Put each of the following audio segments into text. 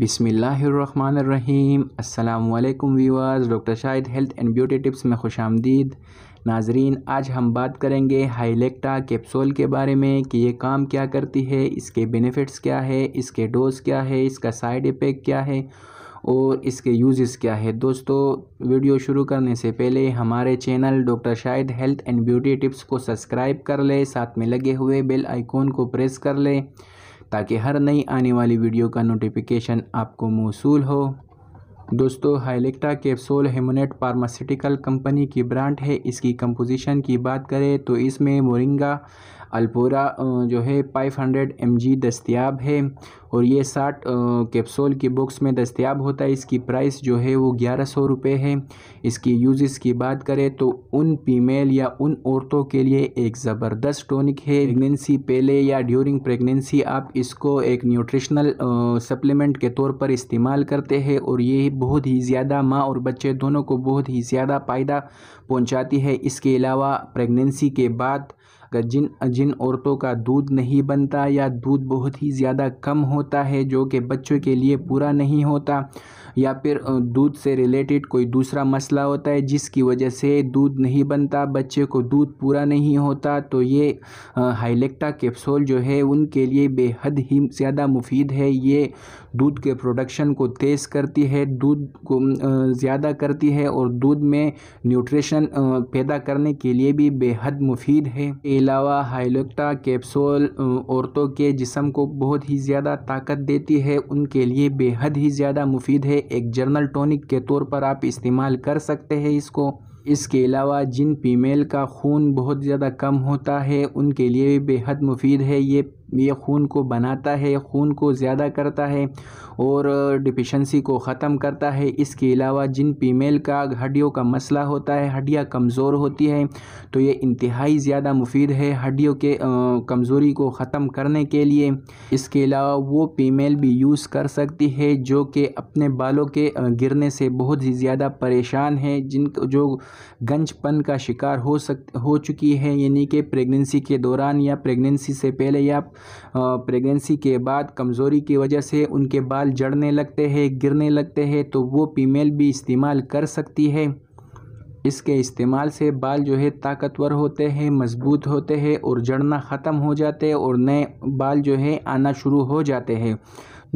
बिसमीम् अल्लाम viewers doctor Shahid health and beauty tips में खुश आमदीद नाजरीन आज हम बात करेंगे हाइलेक्टा कैप्सूल के बारे में कि ये काम क्या करती है इसके बेनिफिट्स क्या है इसके डोज क्या है इसका साइड इफ़ेक्ट क्या है और इसके यूज़ क्या है दोस्तों वीडियो शुरू करने से पहले हमारे channel doctor Shahid health and beauty tips को सब्सक्राइब कर ले साथ में लगे हुए बेल आइकॉन को प्रेस कर लें ताकि हर नई आने वाली वीडियो का नोटिफिकेशन आपको मौसू हो दोस्तों हाइलेक्टा कैप्सूल हेमोनेट फार्मास्यूटिकल कंपनी की ब्रांड है इसकी कंपोजिशन की बात करें तो इसमें मोरिंगा अल्पोरा जो है 500 एमजी दस्तियाब है और ये साठ कैप्सूल की बुक्स में दस्तियाब होता है इसकी प्राइस जो है वो ग्यारह सौ रुपये है इसकी यूज़ की बात करें तो उन फीमेल या उन औरतों के लिए एक ज़बरदस्त टॉनिक है प्रेगनेंसी पहले या ड्यूरिंग प्रेगनेंसी आप इसको एक न्यूट्रिशनल सप्लीमेंट के तौर पर इस्तेमाल करते हैं और ये बहुत ही ज़्यादा माँ और बच्चे दोनों को बहुत ही ज़्यादा फ़ायदा पहुँचाती है इसके अलावा प्रेगनेंसी के बाद जिन जिन औरतों का दूध नहीं बनता या दूध बहुत ही ज़्यादा कम हो होता है जो कि बच्चों के लिए पूरा नहीं होता या फिर दूध से रिलेटेड कोई दूसरा मसला होता है जिसकी वजह से दूध नहीं बनता बच्चे को दूध पूरा नहीं होता तो ये हाइलेक्टा कैप्सूल जो है उनके लिए बेहद ही ज़्यादा मुफीद है ये दूध के प्रोडक्शन को तेज़ करती है दूध को ज़्यादा करती है और दूध में न्यूट्रिशन पैदा करने के लिए भी बेहद मुफीद है अलावा हाइलेक्टा कैप्सूल औरतों के जिसम को बहुत ही ज़्यादा ताकत देती है उनके लिए बेहद ही ज़्यादा मुफीद है एक जर्नल टॉनिक के तौर पर आप इस्तेमाल कर सकते हैं इसको इसके अलावा जिन फीमेल का खून बहुत ज़्यादा कम होता है उनके लिए भी बेहद मुफीद है ये ये खून को बनाता है खून को ज़्यादा करता है और डिफिशेंसी को ख़त्म करता है इसके अलावा जिन फीमेल का हड्डियों का मसला होता है हड्डियाँ कमज़ोर होती है तो ये इंतहाई ज़्यादा मुफीद है हड्डियों के कमज़ोरी को ख़त्म करने के लिए इसके अलावा वो फीमेल भी यूज़ कर सकती है जो कि अपने बालों के गिरने से बहुत ही ज़्यादा परेशान है जिन जो गंजपन का शिकार हो सक हो चुकी है यानी कि प्रेगनेंसी के दौरान या प्रेगनेंसी से पहले या प्रेगनेंसी के बाद कमज़ोरी की वजह से उनके बाल जड़ने लगते हैं गिरने लगते हैं तो वो फीमेल भी इस्तेमाल कर सकती है इसके इस्तेमाल से बाल जो है ताकतवर होते हैं मजबूत होते हैं और जड़ना ख़त्म हो जाते हैं और नए बाल जो है आना शुरू हो जाते हैं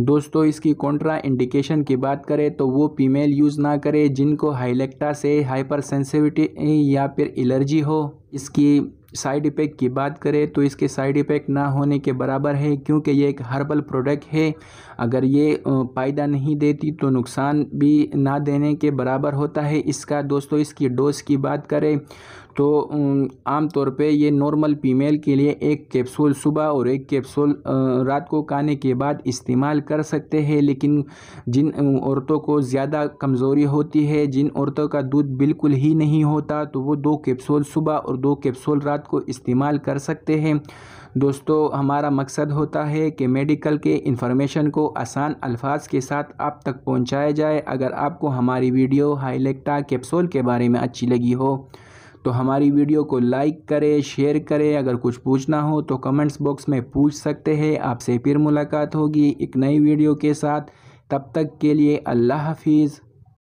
दोस्तों इसकी कॉन्ट्रा इंडिकेशन की बात करें तो वो फीमेल यूज़ ना करें जिनको हाइलेक्टा से हाइपर सेंसिविटी या फिर एलर्जी हो इसकी साइड इफ़ेक्ट की बात करें तो इसके साइड इफ़ेक्ट ना होने के बराबर है क्योंकि ये एक हर्बल प्रोडक्ट है अगर ये फ़ायदा नहीं देती तो नुकसान भी ना देने के बराबर होता है इसका दोस्तों इसकी डोज की बात करें तो आम तौर पे ये नॉर्मल फीमेल के लिए एक कैप्सूल सुबह और एक कैप्सूल रात को खाने के बाद इस्तेमाल कर सकते हैं लेकिन जिन औरतों को ज़्यादा कमज़ोरी होती है जिन औरतों का दूध बिल्कुल ही नहीं होता तो वो दो कैप्सूल सुबह और दो कैप्सूल रात को इस्तेमाल कर सकते हैं दोस्तों हमारा मकसद होता है कि मेडिकल के इंफॉर्मेशन को आसान अल्फाज के साथ आप तक पहुँचाया जाए अगर आपको हमारी वीडियो हाईलेक्टा कैप्सूल के बारे में अच्छी लगी हो तो हमारी वीडियो को लाइक करें शेयर करें अगर कुछ पूछना हो तो कमेंट्स बॉक्स में पूछ सकते हैं आपसे फिर मुलाकात होगी एक नई वीडियो के साथ तब तक के लिए अल्लाह हाफिज़